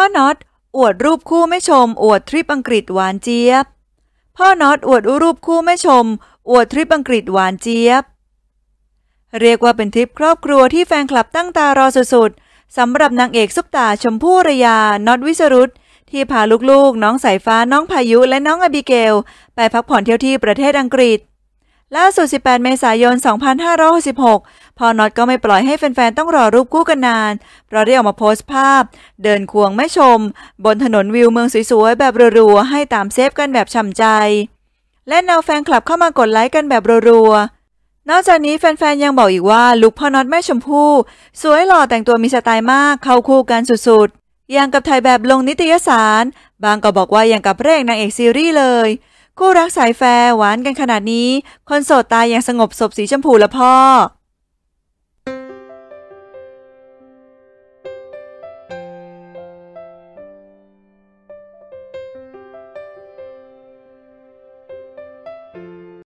พ่อน็อตอวดรูปคู่ไม่ชม อวดทริปอังกฤษหวานเจี๊ยบพ่อน็อตอวดรูปคู่ไม่ชมอวดทริป อังกฤษหวานเจี๊ยบ เรียกว่าเป็นทริปครอบครัวที่แฟนคลับตั้งตารอสุดๆสำหรับนางเอกซุปตาชมพู่ระยาน็อตวิสรุตที่พาลูกๆน้องสายฟ้าน้องพายุและน้องอบิเกลไปพักผ่อนเที่ยวที่ประเทศอังกฤษล่าสุด 18 เมษายน 2566พ่อน็อตก็ไม่ปล่อยให้แฟนๆต้องรอรูปคู่กันนาน เพราะได้ออกมาโพสต์ภาพ เดินควงแม่ชม บนถนนวิวเมืองสวยๆ แบบรัวๆ ให้ตามเซฟกันแบบช่ำใจ และแนวแฟนคลับเข้ามากดไลค์กันแบบรัวๆ นอกจากนี้แฟนๆยังบอกอีกว่า ลุคพ่อน็อตแม่ชมพู่ สวยหล่อแต่งตัวมีสไตล์มากเข้าคู่กันสุดๆ อย่างกับถ่ายแบบลงนิตยสาร บางก็บอกว่าอย่างกับเร่งกนางเอกซีรีส์เลย คู่รักสายแฟร์หวานกันขนาดนี้ คนโสดตายอย่างสงบศพสีชมพูละพ่อ